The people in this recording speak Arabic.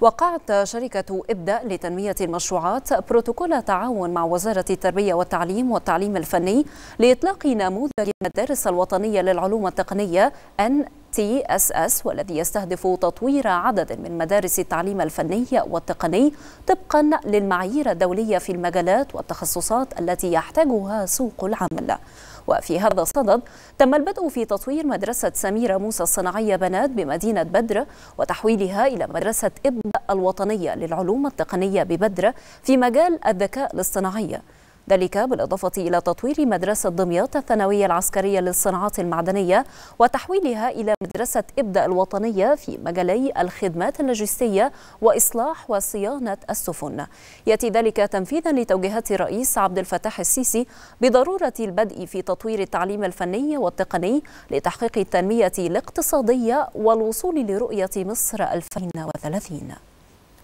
وقعت شركة إبدأ لتنمية المشروعات بروتوكول تعاون مع وزارة التربية والتعليم والتعليم الفني لإطلاق نموذج المدارس الوطنية للعلوم التقنية أن تي اس اس والذي يستهدف تطوير عدد من مدارس التعليم الفني والتقني طبقا للمعايير الدولية في المجالات والتخصصات التي يحتاجها سوق العمل وفي هذا الصدد تم البدء في تطوير مدرسة سميرة موسى الصناعية بنات بمدينة بدر وتحويلها إلى مدرسة ابن الوطنية للعلوم التقنية ببدر في مجال الذكاء الاصطناعي ذلك بالإضافة إلى تطوير مدرسة دمياط الثانوية العسكرية للصناعات المعدنية وتحويلها إلى مدرسة إبدأ الوطنية في مجالي الخدمات اللوجستية وإصلاح وصيانة السفن يأتي ذلك تنفيذا لتوجيهات الرئيس عبد الفتاح السيسي بضرورة البدء في تطوير التعليم الفني والتقني لتحقيق التنمية الاقتصادية والوصول لرؤية مصر 2030